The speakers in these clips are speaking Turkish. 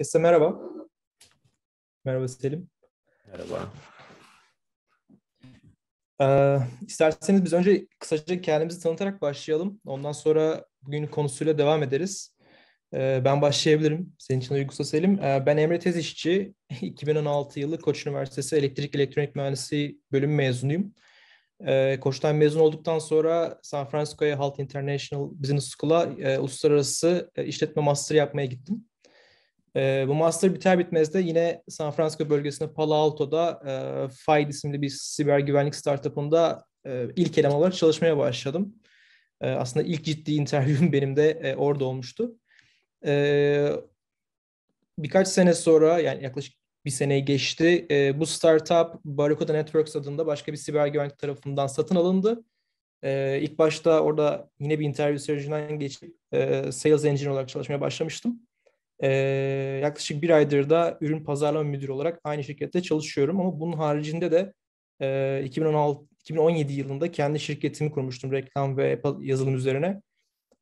Podcast'a merhaba. Merhaba Selim. Merhaba. Ee, isterseniz biz önce kısaca kendimizi tanıtarak başlayalım. Ondan sonra bugün konusuyla devam ederiz. Ee, ben başlayabilirim. Senin için uygunsa Selim. Ee, ben Emre Tezişçi. 2016 yılı Koç Üniversitesi Elektrik Elektronik Mühendisliği Bölümü mezunuyum. Ee, Koç'tan mezun olduktan sonra San Francisco'ya Halt International Business School'a e, uluslararası e, işletme master yapmaya gittim. E, bu master biter bitmez de yine San Francisco bölgesinde Palo Alto'da e, Fide isimli bir siber güvenlik startup'ında e, ilk eleman olarak çalışmaya başladım. E, aslında ilk ciddi interviewim benim de e, orada olmuştu. E, birkaç sene sonra yani yaklaşık bir seneyi geçti. E, bu startup Barracuda Networks adında başka bir siber güvenlik tarafından satın alındı. E, ilk başta orada yine bir interview sürecinden geçip e, sales engine olarak çalışmaya başlamıştım. E, yaklaşık bir aydır da ürün pazarlama müdürü olarak aynı şirkette çalışıyorum ama bunun haricinde de e, 2016 2017 yılında kendi şirketimi kurmuştum reklam ve yazılım üzerine.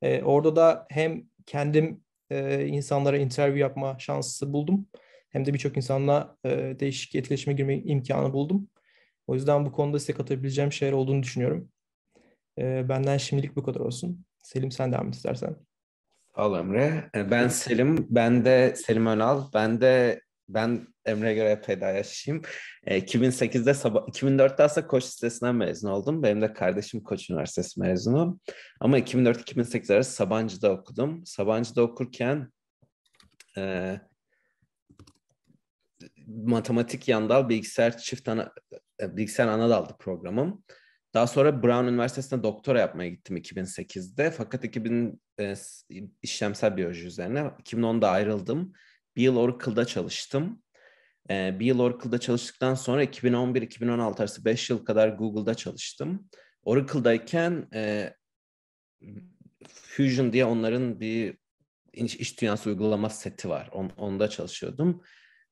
E, orada da hem kendim e, insanlara interview yapma şansı buldum hem de birçok insanla e, değişik etkileşime girme imkanı buldum. O yüzden bu konuda size katabileceğim şeyler olduğunu düşünüyorum. E, benden şimdilik bu kadar olsun. Selim sen devam et istersen. Al Emre. E, ben Selim. Ben de Selim Önal. Ben de ben Emre göre pedayaşıyım. 2008'de e, sabah 2004'te aslında Koç Lisesi'nden mezun oldum. Benim de kardeşim Koç Üniversitesi mezunu. Ama 2004-2008 arası Sabancı'da okudum. Sabancı'da okurken e, matematik yandal bilgisayar çift ana, e, bilgisayar ana daldı programım. Daha sonra Brown Üniversitesi'nde doktora yapmaya gittim 2008'de. Fakat 2000 e, işlemsel biyoloji üzerine. 2010'da ayrıldım. Bir yıl Oracle'da çalıştım. E, bir yıl Oracle'da çalıştıktan sonra 2011-2016 arası 5 yıl kadar Google'da çalıştım. Oracle'dayken e, Fusion diye onların bir iş, iş dünyası uygulama seti var. On, onda çalışıyordum.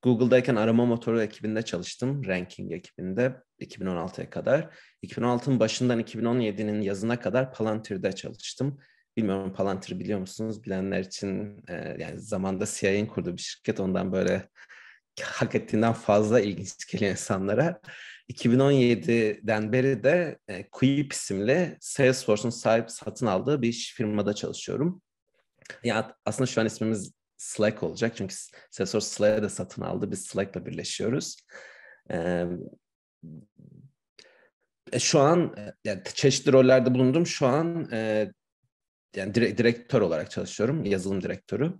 Google'dayken arama motoru ekibinde çalıştım. Ranking ekibinde 2016'ya kadar. 2016'ın başından 2017'nin yazına kadar Palantir'de çalıştım. Bilmiyorum Palantir biliyor musunuz? Bilenler için e, yani zamanda CIA'nin kurduğu bir şirket ondan böyle hak ettiğinden fazla ilginç geliyor insanlara. 2017'den beri de e, Quip isimli Salesforce'un sahip satın aldığı bir firmada çalışıyorum. Ya aslında şu an ismimiz Slack olacak. Çünkü Salesforce Slack'ı da satın aldı. Biz Slack'la birleşiyoruz. Ee, şu an e, yani çeşitli rollerde bulundum. Şu an e, yani direkt, direktör olarak çalışıyorum. Yazılım direktörü.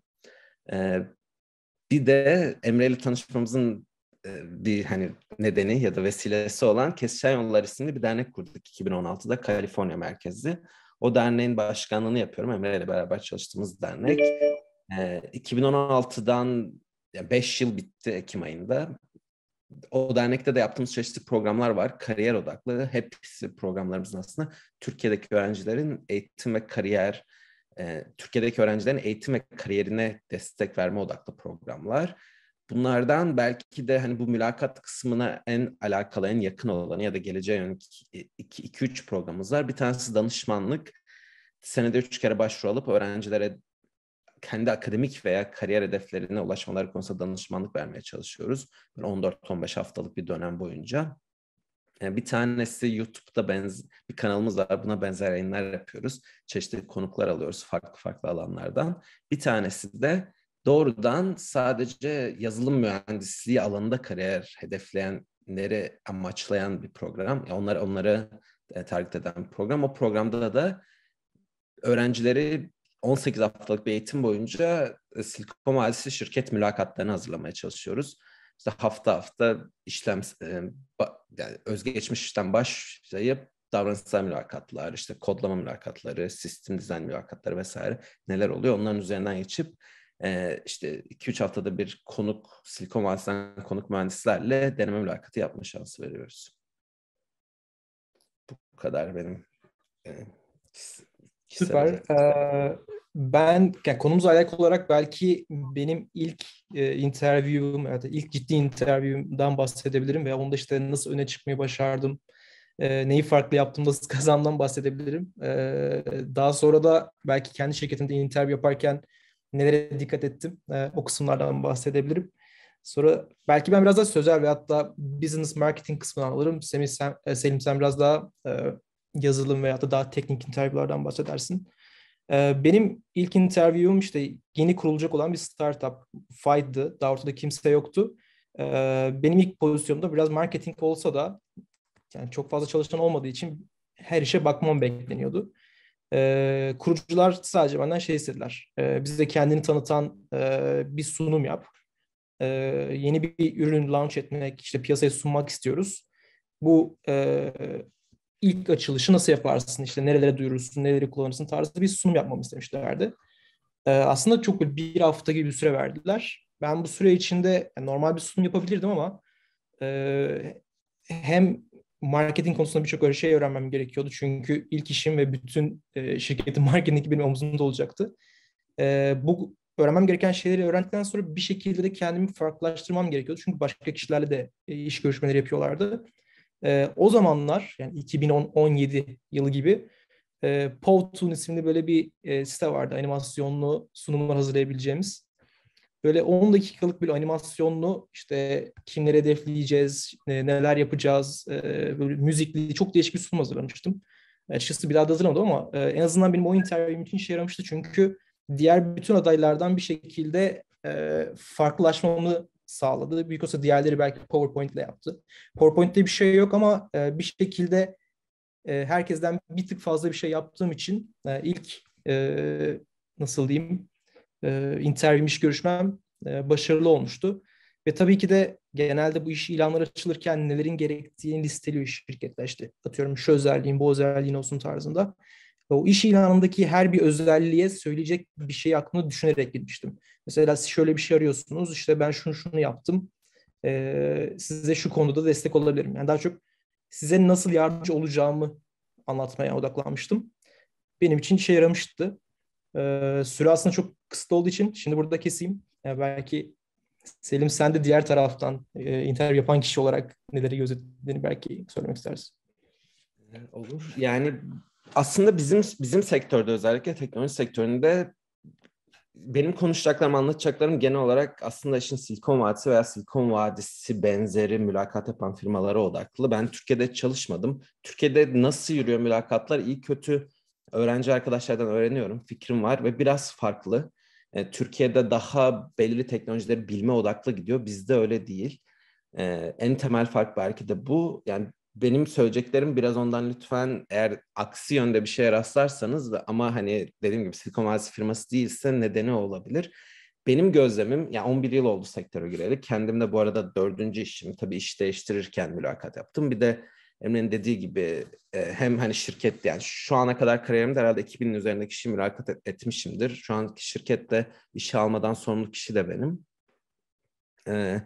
Ee, bir de Emre ile tanışmamızın e, bir hani nedeni ya da vesilesi olan Kesişen Yollar isimli bir dernek kurduk 2016'da Kaliforniya merkezi. O derneğin başkanlığını yapıyorum. Emre ile beraber çalıştığımız dernek. E, 2016'dan 5 yani yıl bitti Ekim ayında. O dernekte de yaptığımız çeşitli programlar var. Kariyer odaklı. Hepsi programlarımızın aslında Türkiye'deki öğrencilerin eğitim ve kariyer, e, Türkiye'deki öğrencilerin eğitim ve kariyerine destek verme odaklı programlar. Bunlardan belki de hani bu mülakat kısmına en alakalı, en yakın olanı ya da geleceğe yönelik 2-3 programımız var. Bir tanesi danışmanlık. Senede üç kere başvuru alıp öğrencilere kendi akademik veya kariyer hedeflerine ulaşmaları konusunda danışmanlık vermeye çalışıyoruz. 14-15 haftalık bir dönem boyunca. Bir tanesi YouTube'da benz bir kanalımız var. Buna benzer yayınlar yapıyoruz. Çeşitli konuklar alıyoruz farklı farklı alanlardan. Bir tanesi de doğrudan sadece yazılım mühendisliği alanında kariyer hedefleyenleri amaçlayan bir program. Yani onları onları e, target eden bir program. O programda da öğrencileri 18 haftalık bir eğitim boyunca e, Silikon Vadisi şirket mülakatlarını hazırlamaya çalışıyoruz. İşte hafta hafta işlem e, yani özgeçmiş işten başlayıp davranışsal mülakatlar, işte kodlama mülakatları, sistem dizayn mülakatları vesaire neler oluyor onların üzerinden geçip e, işte 2-3 haftada bir konuk, Silikon Vadisi'den konuk mühendislerle deneme mülakatı yapma şansı veriyoruz. Bu kadar benim Süper. Ee, ben yani konumuzla alakalı olarak belki benim ilk e, interview'um, yani ilk ciddi interview'umdan bahsedebilirim ve onda işte nasıl öne çıkmayı başardım, e, neyi farklı yaptım, nasıl kazandan bahsedebilirim. E, daha sonra da belki kendi şirketimde interview yaparken nelere dikkat ettim, e, o kısımlardan bahsedebilirim. Sonra belki ben biraz daha sözel ve hatta business marketing kısmından alırım. Semih, sen, e, Selim sen biraz daha e, yazılım veya da daha teknik interviewlardan bahsedersin. Ee, benim ilk interview'um işte yeni kurulacak olan bir startup Fide'dı. Daha ortada kimse yoktu. Ee, benim ilk pozisyonumda biraz marketing olsa da yani çok fazla çalışan olmadığı için her işe bakmam bekleniyordu. Ee, kurucular sadece benden şey istediler. Ee, bize kendini tanıtan e, bir sunum yap. yeni bir ürün launch etmek, işte piyasaya sunmak istiyoruz. Bu e, ilk açılışı nasıl yaparsın, işte nerelere duyurursun, neleri kullanırsın tarzı bir sunum yapmamı istemişlerdi. Ee, aslında çok bir hafta gibi bir süre verdiler. Ben bu süre içinde normal bir sunum yapabilirdim ama e, hem marketing konusunda birçok öyle şey öğrenmem gerekiyordu. Çünkü ilk işim ve bütün e, şirketin marketingi benim omzumda olacaktı. E, bu öğrenmem gereken şeyleri öğrendikten sonra bir şekilde de kendimi farklılaştırmam gerekiyordu. Çünkü başka kişilerle de iş görüşmeleri yapıyorlardı. E, o zamanlar yani 2017 yılı gibi e, Powtoon isimli böyle bir e, site vardı animasyonlu sunumlar hazırlayabileceğimiz. Böyle 10 dakikalık bir animasyonlu işte kimleri hedefleyeceğiz, e, neler yapacağız, e, böyle müzikli çok değişik bir sunum hazırlamıştım. Açıkçası bir daha da hazırlamadım ama e, en azından benim o interviewim için işe yaramıştı. Çünkü diğer bütün adaylardan bir şekilde e, farklılaşmamı sağladı. Büyük olsa diğerleri belki PowerPoint ile yaptı. PowerPoint'te bir şey yok ama e, bir şekilde e, herkesten bir tık fazla bir şey yaptığım için e, ilk e, nasıl diyeyim e, interview iş görüşmem e, başarılı olmuştu. Ve tabii ki de genelde bu iş ilanlar açılırken nelerin gerektiğini listeliyor şirketler işte atıyorum şu özelliğin bu özelliğin olsun tarzında. O iş ilanındaki her bir özelliğe söyleyecek bir şey aklını düşünerek gitmiştim. Mesela siz şöyle bir şey arıyorsunuz, işte ben şunu şunu yaptım, ee, size şu konuda da destek olabilirim. Yani daha çok size nasıl yardımcı olacağımı anlatmaya odaklanmıştım. Benim için işe yaramıştı. Ee, süre aslında çok kısıtlı olduğu için şimdi burada keseyim. Yani belki Selim sen de diğer taraftan e, interview yapan kişi olarak neleri gözetlediğini belki söylemek istersin. Ee, olur. Yani aslında bizim bizim sektörde özellikle teknoloji sektöründe benim konuşacaklarım, anlatacaklarım genel olarak aslında işin Silikon Vadisi veya Silikon Vadisi benzeri mülakat yapan firmalara odaklı. Ben Türkiye'de çalışmadım. Türkiye'de nasıl yürüyor mülakatlar iyi kötü öğrenci arkadaşlardan öğreniyorum. Fikrim var ve biraz farklı. E, Türkiye'de daha belirli teknolojileri bilme odaklı gidiyor. Bizde öyle değil. E, en temel fark belki de bu. Yani benim söyleyeceklerim biraz ondan lütfen eğer aksi yönde bir şeye rastlarsanız da ama hani dediğim gibi Silikon Vadisi firması değilse nedeni olabilir. Benim gözlemim, yani 11 yıl oldu sektöre gireli. Kendim de bu arada dördüncü işim. Tabii iş değiştirirken mülakat yaptım. Bir de Emre'nin dediği gibi e, hem hani şirket yani şu ana kadar kariyerimde herhalde 2000'in üzerinde kişi mülakat etmişimdir. Şu anki şirkette işe almadan sorumlu kişi de benim. E,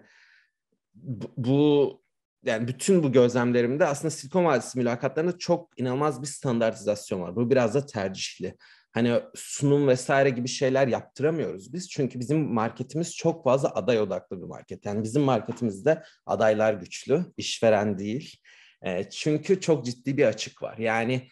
bu yani bütün bu gözlemlerimde aslında Silikon Vadisi mülakatlarında çok inanılmaz bir standartizasyon var. Bu biraz da tercihli. Hani sunum vesaire gibi şeyler yaptıramıyoruz biz. Çünkü bizim marketimiz çok fazla aday odaklı bir market. Yani bizim marketimizde adaylar güçlü, işveren değil. E, çünkü çok ciddi bir açık var. Yani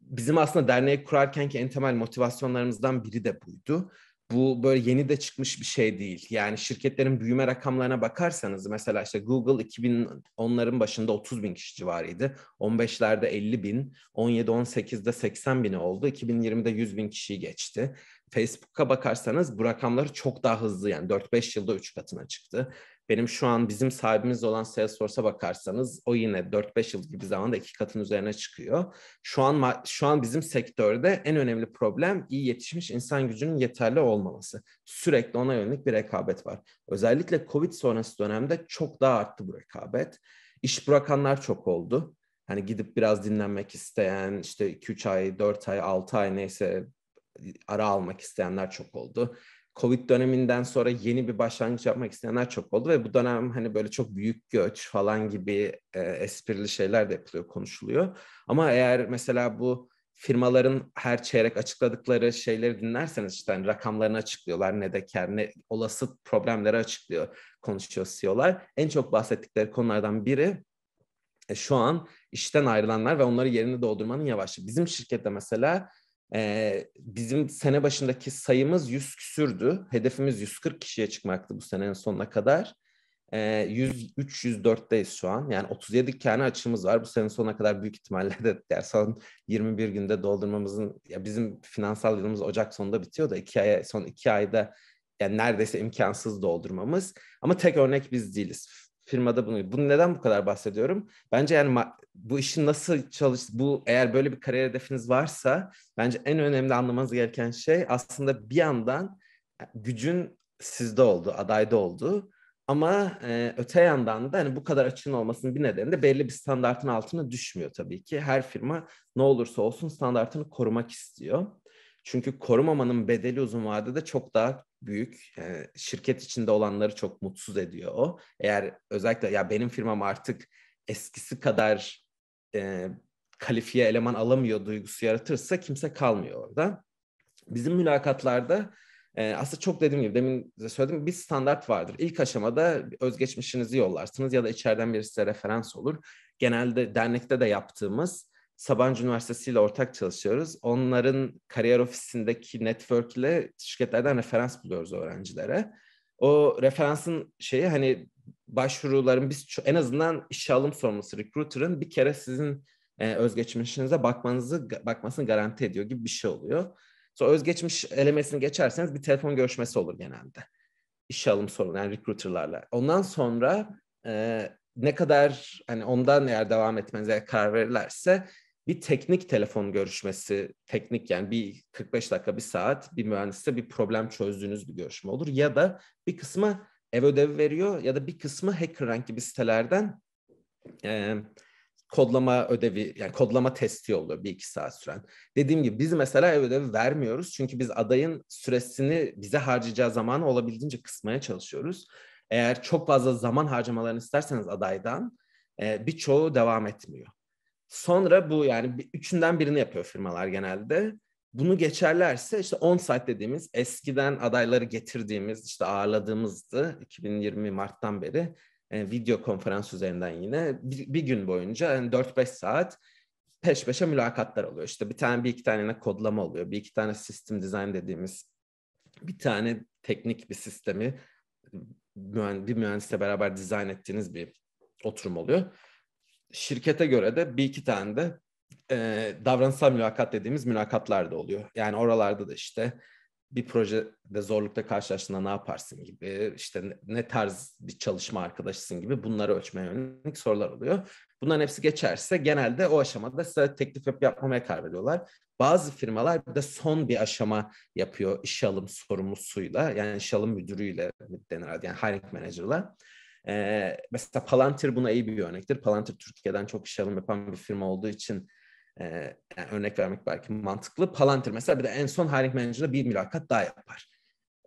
bizim aslında derneği kurarkenki en temel motivasyonlarımızdan biri de buydu bu böyle yeni de çıkmış bir şey değil. Yani şirketlerin büyüme rakamlarına bakarsanız mesela işte Google 2010'ların başında 30 bin kişi civarıydı. 15'lerde 50 bin, 17-18'de 80 bini oldu. 2020'de 100 bin kişiyi geçti. Facebook'a bakarsanız bu rakamları çok daha hızlı yani 4-5 yılda 3 katına çıktı. Benim şu an bizim sahibimiz olan Salesforce'a bakarsanız o yine 4-5 yıl gibi zamanda iki katın üzerine çıkıyor. Şu an şu an bizim sektörde en önemli problem iyi yetişmiş insan gücünün yeterli olmaması. Sürekli ona yönelik bir rekabet var. Özellikle Covid sonrası dönemde çok daha arttı bu rekabet. İş bırakanlar çok oldu. Hani gidip biraz dinlenmek isteyen, işte 2-3 ay, 4 ay, 6 ay neyse ara almak isteyenler çok oldu. Covid döneminden sonra yeni bir başlangıç yapmak isteyenler çok oldu ve bu dönem hani böyle çok büyük göç falan gibi e, esprili şeyler de yapılıyor, konuşuluyor. Ama eğer mesela bu firmaların her çeyrek açıkladıkları şeyleri dinlerseniz işte hani rakamlarını açıklıyorlar, ne de kar, ne olası problemleri açıklıyor, konuşuyor CEO'lar. En çok bahsettikleri konulardan biri e, şu an işten ayrılanlar ve onları yerini doldurmanın yavaşı. Bizim şirkette mesela bizim sene başındaki sayımız 100 küsürdü. Hedefimiz 140 kişiye çıkmaktı bu senenin sonuna kadar. Ee, 103-104'teyiz şu an. Yani 37 tane açımız var. Bu senenin sonuna kadar büyük ihtimalle de yani son 21 günde doldurmamızın ya bizim finansal yılımız Ocak sonunda bitiyor da iki ay, son iki ayda yani neredeyse imkansız doldurmamız. Ama tek örnek biz değiliz firmada bunu. Bunu neden bu kadar bahsediyorum? Bence yani bu işin nasıl çalış bu eğer böyle bir kariyer hedefiniz varsa bence en önemli anlamanız gereken şey aslında bir yandan e, gücün sizde oldu, adayda oldu. Ama e, öte yandan da hani bu kadar açığın olmasının bir nedeni de belli bir standartın altına düşmüyor tabii ki. Her firma ne olursa olsun standartını korumak istiyor. Çünkü korumamanın bedeli uzun vadede çok daha büyük. Yani ee, şirket içinde olanları çok mutsuz ediyor o. Eğer özellikle ya benim firmam artık eskisi kadar e, kalifiye eleman alamıyor duygusu yaratırsa kimse kalmıyor orada. Bizim mülakatlarda e, aslında çok dediğim gibi demin de söyledim bir standart vardır. İlk aşamada özgeçmişinizi yollarsınız ya da içeriden birisi size referans olur. Genelde dernekte de yaptığımız Sabancı Üniversitesi ile ortak çalışıyoruz. Onların kariyer ofisindeki network ile şirketlerden referans buluyoruz öğrencilere. O referansın şeyi hani başvuruların biz en azından işe alım sorumlusu recruiter'ın bir kere sizin e, özgeçmişinize bakmanızı bakmasını garanti ediyor gibi bir şey oluyor. Sonra özgeçmiş elemesini geçerseniz bir telefon görüşmesi olur genelde. İşe alım sorunu yani recruiter'larla. Ondan sonra e, ne kadar hani ondan eğer devam etmenize karar verirlerse bir teknik telefon görüşmesi, teknik yani bir 45 dakika bir saat bir mühendisle bir problem çözdüğünüz bir görüşme olur. Ya da bir kısmı ev ödevi veriyor ya da bir kısmı HackerRank gibi sitelerden e, kodlama ödevi yani kodlama testi oluyor bir iki saat süren. Dediğim gibi biz mesela ev ödevi vermiyoruz çünkü biz adayın süresini bize harcayacağı zamanı olabildiğince kısmaya çalışıyoruz. Eğer çok fazla zaman harcamalarını isterseniz adaydan e, birçoğu devam etmiyor. Sonra bu yani üçünden birini yapıyor firmalar genelde. Bunu geçerlerse işte on site dediğimiz eskiden adayları getirdiğimiz işte ağırladığımızdı 2020 Mart'tan beri e, video konferans üzerinden yine bir, bir gün boyunca yani 4-5 saat peş peşe mülakatlar oluyor. İşte bir tane bir iki tane kodlama oluyor. Bir iki tane sistem design dediğimiz bir tane teknik bir sistemi bir mühendisle beraber dizayn ettiğiniz bir oturum oluyor şirkete göre de bir iki tane de e, davranışsal mülakat dediğimiz mülakatlar da oluyor. Yani oralarda da işte bir projede zorlukta karşılaştığında ne yaparsın gibi, işte ne tarz bir çalışma arkadaşısın gibi bunları ölçmeye yönelik sorular oluyor. Bunların hepsi geçerse genelde o aşamada size teklif yapıp yapmamaya karar veriyorlar. Bazı firmalar bir de son bir aşama yapıyor iş alım sorumlusuyla, yani iş alım müdürüyle denir yani hiring manager'la. E, mesela Palantir buna iyi bir örnektir. Palantir Türkiye'den çok iş alım yapan bir firma olduğu için e, yani örnek vermek belki mantıklı. Palantir mesela bir de en son hiring manager'da bir mülakat daha yapar.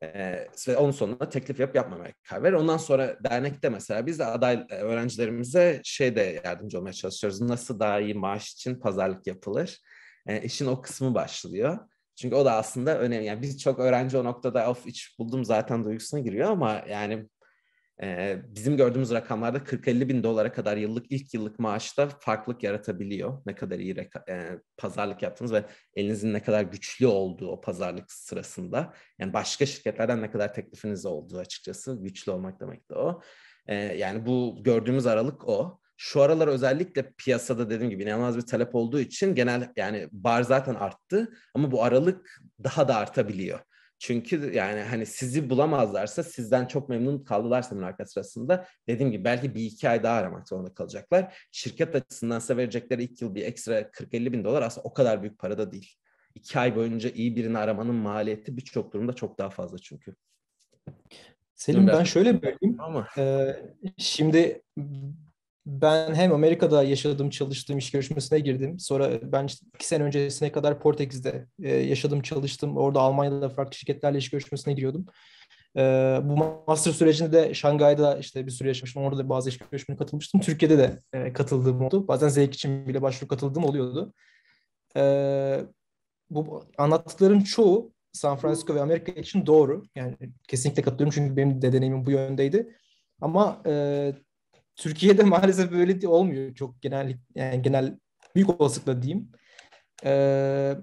Ee, ve onun sonunda teklif yap yapmamaya karar verir. Ondan sonra dernekte mesela biz de aday öğrencilerimize şey de yardımcı olmaya çalışıyoruz. Nasıl daha iyi maaş için pazarlık yapılır? Ee, işin o kısmı başlıyor. Çünkü o da aslında önemli. Yani biz çok öğrenci o noktada of iç buldum zaten duygusuna giriyor ama yani bizim gördüğümüz rakamlarda 40-50 bin dolara kadar yıllık ilk yıllık maaşta farklılık yaratabiliyor. Ne kadar iyi reka- e, pazarlık yaptınız ve elinizin ne kadar güçlü olduğu o pazarlık sırasında. Yani başka şirketlerden ne kadar teklifiniz olduğu açıkçası güçlü olmak demek de o. E, yani bu gördüğümüz aralık o. Şu aralar özellikle piyasada dediğim gibi inanılmaz bir talep olduğu için genel yani bar zaten arttı ama bu aralık daha da artabiliyor. Çünkü yani hani sizi bulamazlarsa sizden çok memnun kaldılarsa mülakat sırasında dediğim gibi belki bir iki ay daha aramak zorunda kalacaklar. Şirket açısından size verecekleri ilk yıl bir ekstra 40-50 bin dolar aslında o kadar büyük para da değil. İki ay boyunca iyi birini aramanın maliyeti birçok durumda çok daha fazla çünkü. Selim ben şöyle böleyim. Ama. Ee, şimdi ben hem Amerika'da yaşadım, çalıştım, iş görüşmesine girdim. Sonra ben iki sene öncesine kadar Portekiz'de e, yaşadım, çalıştım. Orada Almanya'da farklı şirketlerle iş görüşmesine giriyordum. E, bu master sürecinde de Şangay'da işte bir süre yaşamıştım. Orada da bazı iş görüşmelerine katılmıştım. Türkiye'de de e, katıldığım oldu. Bazen zevk için bile başvuru katıldığım oluyordu. bu anlattıkların çoğu San Francisco ve Amerika için doğru. Yani kesinlikle katılıyorum çünkü benim de deneyimim bu yöndeydi. Ama e, Türkiye'de maalesef böyle de olmuyor. Çok genel yani genel büyük olasılıkla diyeyim. Ee,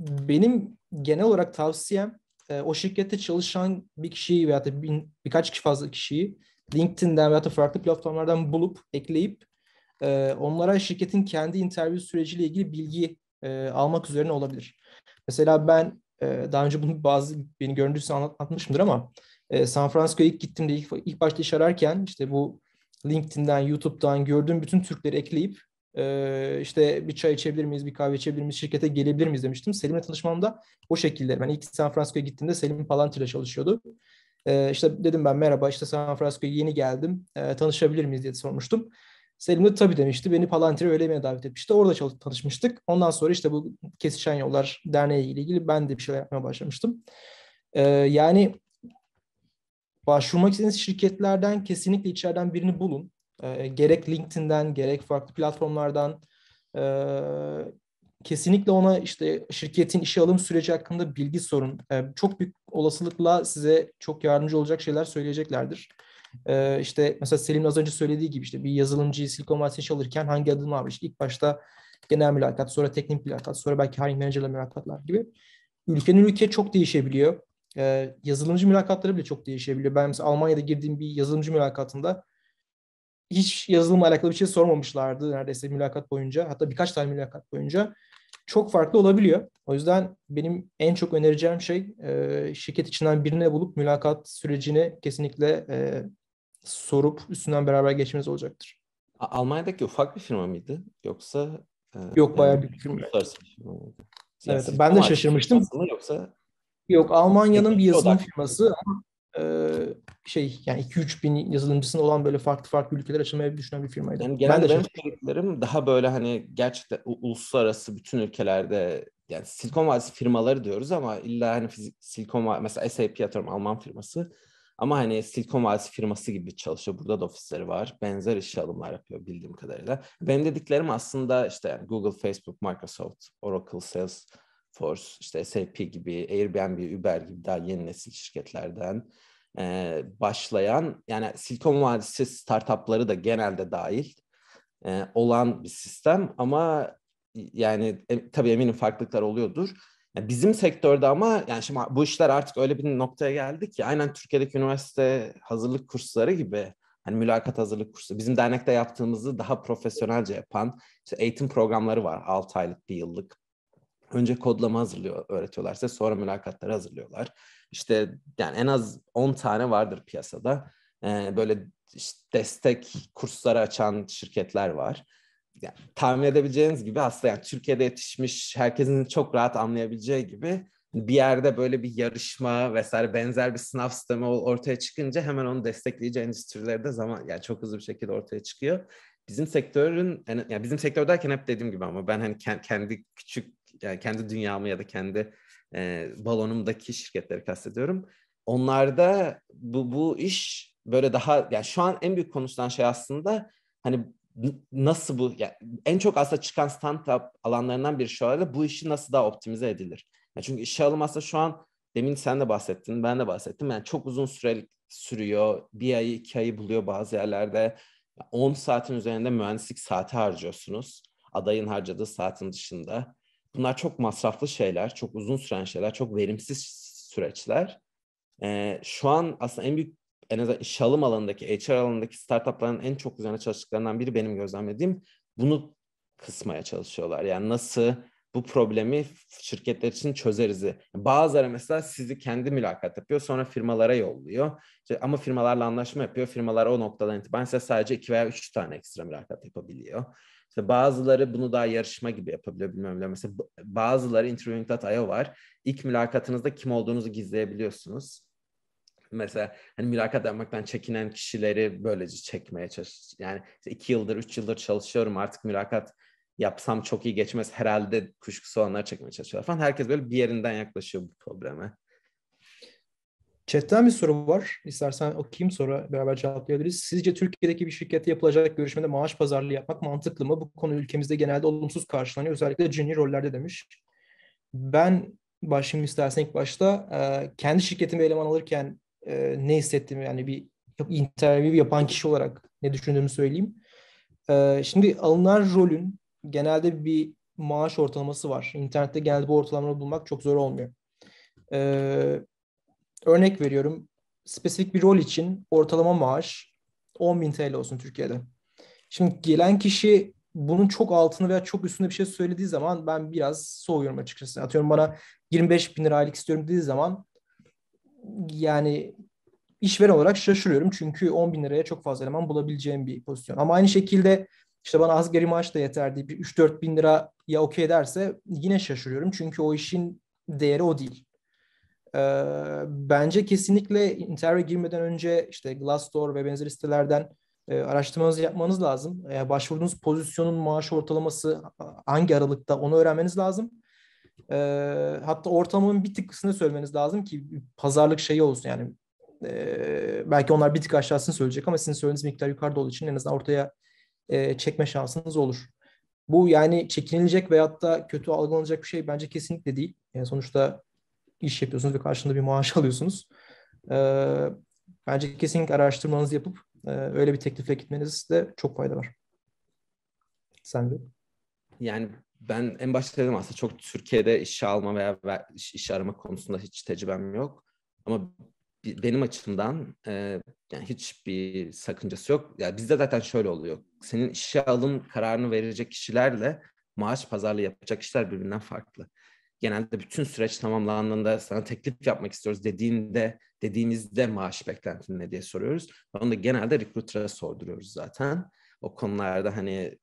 benim genel olarak tavsiyem e, o şirkette çalışan bir kişiyi veya da bin, birkaç kişi fazla kişiyi LinkedIn'den veya da farklı platformlardan bulup ekleyip e, onlara şirketin kendi interview süreciyle ilgili bilgi e, almak üzerine olabilir. Mesela ben e, daha önce bunu bazı beni göründüyse anlatmışımdır ama e, San Francisco'ya ilk gittiğimde ilk, ilk başta iş ararken işte bu LinkedIn'den, YouTube'dan gördüğüm bütün Türkleri ekleyip e, işte bir çay içebilir miyiz, bir kahve içebilir miyiz, şirkete gelebilir miyiz demiştim. Selim'le tanışmamda o şekilde. Ben ilk San Francisco'ya gittiğimde Selim Palantir'le çalışıyordu. E, işte dedim ben merhaba işte San Francisco'ya yeni geldim, e, tanışabilir miyiz diye sormuştum. Selim de tabii demişti. Beni Palantir'e öyle yemeğine davet etmişti. Orada tanışmıştık. Ondan sonra işte bu Kesişen Yollar Derneği ile ilgili ben de bir şeyler yapmaya başlamıştım. Ee, yani başvurmak istediğiniz şirketlerden kesinlikle içeriden birini bulun. E, gerek LinkedIn'den gerek farklı platformlardan e, kesinlikle ona işte şirketin işe alım süreci hakkında bilgi sorun. E, çok büyük olasılıkla size çok yardımcı olacak şeyler söyleyeceklerdir. E, işte mesela Selim az önce söylediği gibi işte bir yazılımcıyı Silikon Vadisi'ne alırken hangi adım var? İşte ilk başta genel mülakat, sonra teknik mülakat, sonra belki hiring manager'la mülakatlar gibi. Ülkenin ülke çok değişebiliyor e, yazılımcı mülakatları bile çok değişebiliyor. Ben mesela Almanya'da girdiğim bir yazılımcı mülakatında hiç yazılımla alakalı bir şey sormamışlardı neredeyse mülakat boyunca. Hatta birkaç tane mülakat boyunca. Çok farklı olabiliyor. O yüzden benim en çok önereceğim şey e, şirket içinden birine bulup mülakat sürecini kesinlikle e, sorup üstünden beraber geçmeniz olacaktır. Almanya'daki ufak bir firma mıydı yoksa? E, Yok yani, bayağı bir firma. bir firma mıydı? evet, ben de şaşırmıştım. Yoksa Yok Almanya'nın bir yazılım odak. firması şey yani 2-3 bin yazılımcısının olan böyle farklı farklı ülkeler açılmayı düşünen bir firmaydı. Yani genelde ben de benim daha böyle hani gerçekten uluslararası bütün ülkelerde yani Silikon Vadisi firmaları diyoruz ama illa hani fizik, Silikon Vadisi mesela SAP atıyorum Alman firması ama hani Silikon Vadisi firması gibi çalışıyor. Burada da ofisleri var. Benzer iş alımlar yapıyor bildiğim kadarıyla. Benim dediklerim aslında işte Google, Facebook, Microsoft, Oracle, Salesforce. Force, işte SAP gibi, Airbnb, Uber gibi daha yeni nesil şirketlerden e, başlayan yani Silikon Vadisi startupları da genelde dahil e, olan bir sistem ama yani e, tabii eminim farklılıklar oluyordur. Yani bizim sektörde ama yani şimdi bu işler artık öyle bir noktaya geldi ki aynen Türkiye'deki üniversite hazırlık kursları gibi hani mülakat hazırlık kursu bizim dernekte yaptığımızı daha profesyonelce yapan işte eğitim programları var 6 aylık bir yıllık Önce kodlama hazırlıyor öğretiyorlar size sonra mülakatları hazırlıyorlar. İşte yani en az 10 tane vardır piyasada. Ee, böyle işte destek kursları açan şirketler var. Yani, tahmin edebileceğiniz gibi aslında yani Türkiye'de yetişmiş herkesin çok rahat anlayabileceği gibi bir yerde böyle bir yarışma vesaire benzer bir sınav sistemi ortaya çıkınca hemen onu destekleyici endüstrileri de zaman yani çok hızlı bir şekilde ortaya çıkıyor. Bizim sektörün yani bizim sektör derken hep dediğim gibi ama ben hani kendi küçük yani kendi dünyamı ya da kendi e, balonumdaki şirketleri kastediyorum. Onlarda bu, bu iş böyle daha yani şu an en büyük konuşulan şey aslında hani nasıl bu yani en çok aslında çıkan startup alanlarından biri şu anda bu işi nasıl daha optimize edilir? Yani çünkü işe alım aslında şu an demin sen de bahsettin ben de bahsettim yani çok uzun sürelik sürüyor bir ayı iki ayı buluyor bazı yerlerde 10 saatin üzerinde mühendislik saati harcıyorsunuz adayın harcadığı saatin dışında Bunlar çok masraflı şeyler, çok uzun süren şeyler, çok verimsiz süreçler. Ee, şu an aslında en büyük en azından iş alım alanındaki, HR alanındaki startupların en çok üzerine çalıştıklarından biri benim gözlemlediğim bunu kısmaya çalışıyorlar. Yani nasıl bu problemi şirketler için çözeriz. Bazıları mesela sizi kendi mülakat yapıyor sonra firmalara yolluyor. İşte ama firmalarla anlaşma yapıyor. Firmalar o noktadan itibaren size sadece iki veya üç tane ekstra mülakat yapabiliyor. İşte bazıları bunu daha yarışma gibi yapabiliyor bilmem ne. Mesela bazıları interviewing.io var. İlk mülakatınızda kim olduğunuzu gizleyebiliyorsunuz. Mesela hani mülakat yapmaktan çekinen kişileri böylece çekmeye çalış. Yani işte iki yıldır, üç yıldır çalışıyorum artık mülakat yapsam çok iyi geçmez herhalde kuşkusu olanları çekmeye çalışıyorlar falan. Herkes böyle bir yerinden yaklaşıyor bu probleme. Chatten bir soru var. İstersen okuyayım sonra beraber cevaplayabiliriz. Sizce Türkiye'deki bir şirkette yapılacak görüşmede maaş pazarlığı yapmak mantıklı mı? Bu konu ülkemizde genelde olumsuz karşılanıyor. Özellikle junior rollerde demiş. Ben başlayayım istersen ilk başta. Ee, kendi şirketime eleman alırken e, ne hissettim yani bir interview yapan kişi olarak ne düşündüğümü söyleyeyim. Ee, şimdi alınan rolün genelde bir maaş ortalaması var. İnternette genelde bu ortalamaları bulmak çok zor olmuyor. E, Örnek veriyorum spesifik bir rol için ortalama maaş 10 bin TL olsun Türkiye'de. Şimdi gelen kişi bunun çok altını veya çok üstünde bir şey söylediği zaman ben biraz soğuyorum açıkçası. Atıyorum bana 25 bin lira aylık istiyorum dediği zaman yani işveren olarak şaşırıyorum. Çünkü 10 bin liraya çok fazla eleman bulabileceğim bir pozisyon. Ama aynı şekilde işte bana az geri maaş da yeter diye 3-4 bin lira ya okey derse yine şaşırıyorum. Çünkü o işin değeri o değil. Ee, bence kesinlikle Inter'e girmeden önce işte Glassdoor ve benzeri sitelerden e, araştırmanızı yapmanız lazım. E, başvurduğunuz pozisyonun maaş ortalaması hangi aralıkta onu öğrenmeniz lazım. Ee, hatta ortalamanın bir tık kısmını söylemeniz lazım ki pazarlık şeyi olsun yani. E, belki onlar bir tık aşağısını söyleyecek ama sizin söylediğiniz miktar yukarıda olduğu için en azından ortaya e, çekme şansınız olur. Bu yani çekinilecek veyahut da kötü algılanacak bir şey bence kesinlikle değil. Yani sonuçta iş yapıyorsunuz ve karşılığında bir maaş alıyorsunuz. E, bence kesinlikle araştırmanızı yapıp e, öyle bir teklifle gitmenizde çok fayda var. Sen de. Yani ben en başta dedim aslında çok Türkiye'de iş alma veya iş, iş arama konusunda hiç tecrübem yok. Ama benim açımdan e, yani hiçbir sakıncası yok. Yani bizde zaten şöyle oluyor. Senin işe alım kararını verecek kişilerle maaş pazarlığı yapacak kişiler birbirinden farklı genelde bütün süreç tamamlandığında sana teklif yapmak istiyoruz dediğinde dediğimizde maaş beklentin ne diye soruyoruz. Onu da genelde recruiter'a sorduruyoruz zaten. O konularda hani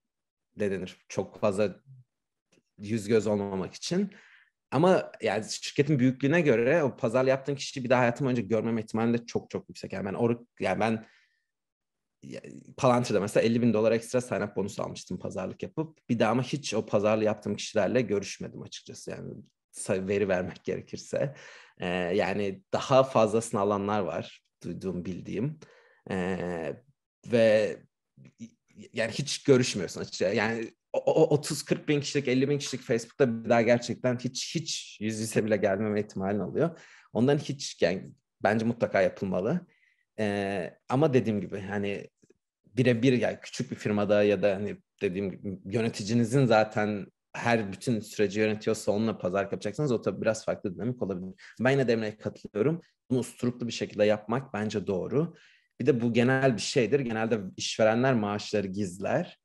ne denir çok fazla yüz göz olmamak için. Ama yani şirketin büyüklüğüne göre o pazar yaptığın kişiyi bir daha hayatım önce görmem ihtimali de çok çok yüksek. Yani ben or yani ben Palantir'de mesela 50 bin dolar ekstra sign-up bonus almıştım pazarlık yapıp. Bir daha ama hiç o pazarlı yaptığım kişilerle görüşmedim açıkçası. Yani veri vermek gerekirse. Ee, yani daha fazlasını alanlar var duyduğum, bildiğim. Ee, ve yani hiç görüşmüyorsun açıkçası. Yani 30-40 bin kişilik, 50 bin kişilik Facebook'ta bir daha gerçekten hiç hiç yüz yüze bile gelmeme ihtimalini alıyor. Ondan hiç yani bence mutlaka yapılmalı. Ee, ama dediğim gibi hani birebir yani küçük bir firmada ya da hani dediğim gibi yöneticinizin zaten her bütün süreci yönetiyorsa onunla pazar yapacaksanız o tabii biraz farklı dinamik olabilir. Ben yine Demre'ye katılıyorum. Bunu usturuplu bir şekilde yapmak bence doğru. Bir de bu genel bir şeydir. Genelde işverenler maaşları gizler.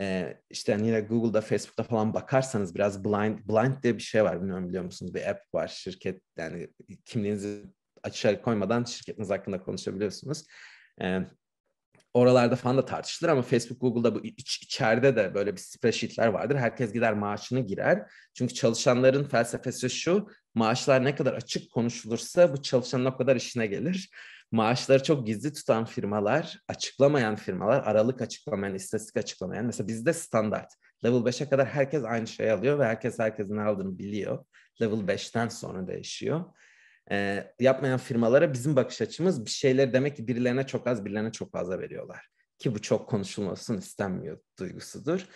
Ee, işte hani yine Google'da, Facebook'ta falan bakarsanız biraz blind blind diye bir şey var. Bilmiyorum biliyor musunuz? Bir app var. Şirket yani kimliğinizi açığa koymadan şirketiniz hakkında konuşabiliyorsunuz. Ee, oralarda falan da tartışılır ama Facebook, Google'da bu iç, içeride de böyle bir spreadsheetler vardır. Herkes gider maaşını girer. Çünkü çalışanların felsefesi şu, maaşlar ne kadar açık konuşulursa bu çalışanın o kadar işine gelir. Maaşları çok gizli tutan firmalar, açıklamayan firmalar, aralık açıklamayan, istatistik açıklamayan. Mesela bizde standart. Level 5'e kadar herkes aynı şeyi alıyor ve herkes herkesin aldığını biliyor. Level 5'ten sonra değişiyor e, yapmayan firmalara bizim bakış açımız bir şeyler demek ki birilerine çok az birilerine çok fazla veriyorlar. Ki bu çok konuşulmasın istenmiyor duygusudur.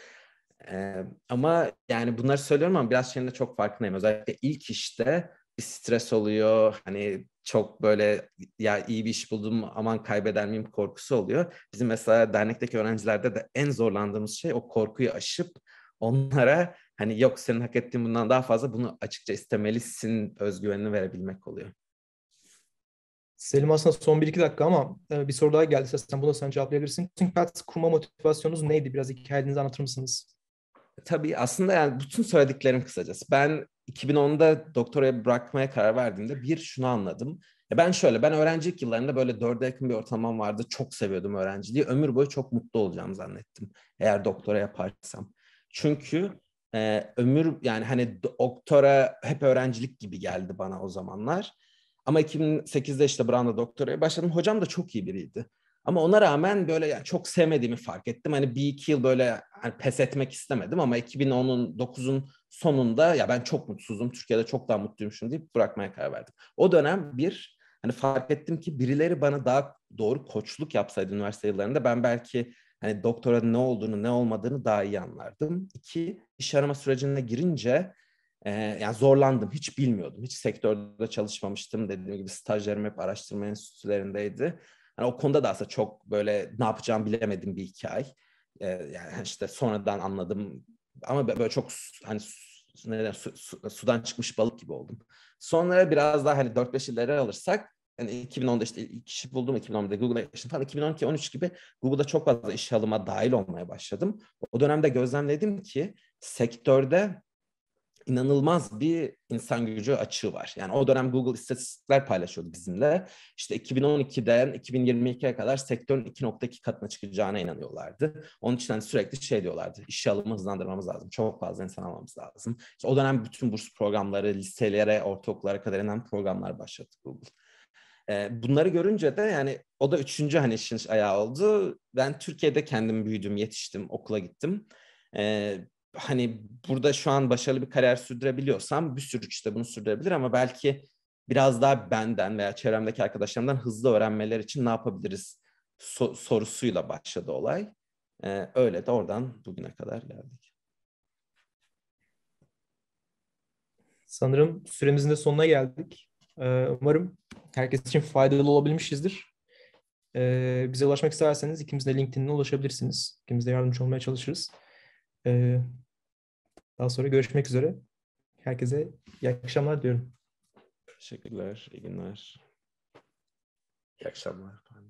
E, ama yani bunları söylüyorum ama biraz şeyin çok farkındayım. Özellikle ilk işte bir stres oluyor. Hani çok böyle ya iyi bir iş buldum aman kaybeder miyim korkusu oluyor. Bizim mesela dernekteki öğrencilerde de en zorlandığımız şey o korkuyu aşıp onlara hani yok senin hak ettiğin bundan daha fazla bunu açıkça istemelisin özgüvenini verebilmek oluyor. Selim aslında son 1-2 dakika ama e, bir soru daha geldi. Sen bunu sen cevaplayabilirsin. Think Pads kurma motivasyonunuz neydi? Biraz hikayenizi anlatır mısınız? Tabii aslında yani bütün söylediklerim kısacası. Ben 2010'da doktoraya bırakmaya karar verdiğimde bir şunu anladım. Ya ben şöyle ben öğrencilik yıllarında böyle dörde yakın bir ortamam vardı. Çok seviyordum öğrenciliği. Ömür boyu çok mutlu olacağımı zannettim. Eğer doktora yaparsam. Çünkü e, ömür yani hani doktora hep öğrencilik gibi geldi bana o zamanlar. Ama 2008'de işte Brown'da doktoraya başladım. Hocam da çok iyi biriydi. Ama ona rağmen böyle yani çok sevmediğimi fark ettim. Hani bir iki yıl böyle hani pes etmek istemedim ama 2010'un 9'un sonunda ya ben çok mutsuzum, Türkiye'de çok daha mutluyum şimdi. deyip bırakmaya karar verdim. O dönem bir hani fark ettim ki birileri bana daha doğru koçluk yapsaydı üniversite yıllarında ben belki hani doktora ne olduğunu ne olmadığını daha iyi anlardım. İki, iş arama sürecine girince e, yani zorlandım. Hiç bilmiyordum. Hiç sektörde çalışmamıştım. Dediğim gibi stajlarım hep araştırma enstitülerindeydi. Hani o konuda da aslında çok böyle ne yapacağımı bilemedim bir iki E, yani hani, işte sonradan anladım. Ama böyle çok hani neden su, su, sudan çıkmış balık gibi oldum. Sonra biraz daha hani 4-5 ileri alırsak yani 2010'da işte ilk işi buldum 2011'de Google'a yaşadım. falan 2012-13 gibi Google'da çok fazla iş alıma dahil olmaya başladım. O dönemde gözlemledim ki sektörde inanılmaz bir insan gücü açığı var. Yani o dönem Google istatistikler paylaşıyordu bizimle. İşte 2012'den 2022'ye kadar sektörün 2.2 katına çıkacağına inanıyorlardı. Onun için hani sürekli şey diyorlardı. İş alımı hızlandırmamız lazım. Çok fazla insan almamız lazım. İşte o dönem bütün burs programları, liselere, ortaokullara kadar inen programlar başlattı Google. Ee, bunları görünce de yani o da üçüncü hani işin ayağı oldu. Ben Türkiye'de kendim büyüdüm, yetiştim, okula gittim. E, hani burada şu an başarılı bir kariyer sürdürebiliyorsam bir sürü işte bunu sürdürebilir ama belki biraz daha benden veya çevremdeki arkadaşlarımdan hızlı öğrenmeler için ne yapabiliriz so- sorusuyla başladı olay. Ee, öyle de oradan bugüne kadar geldik. Sanırım süremizin de sonuna geldik. Ee, umarım herkes için faydalı olabilmişizdir. Ee, bize ulaşmak isterseniz ikimiz de LinkedIn'e ulaşabilirsiniz. İkimiz de yardımcı olmaya çalışırız. Ee, daha sonra görüşmek üzere. Herkese iyi akşamlar diyorum. Teşekkürler, iyi günler. İyi akşamlar efendim.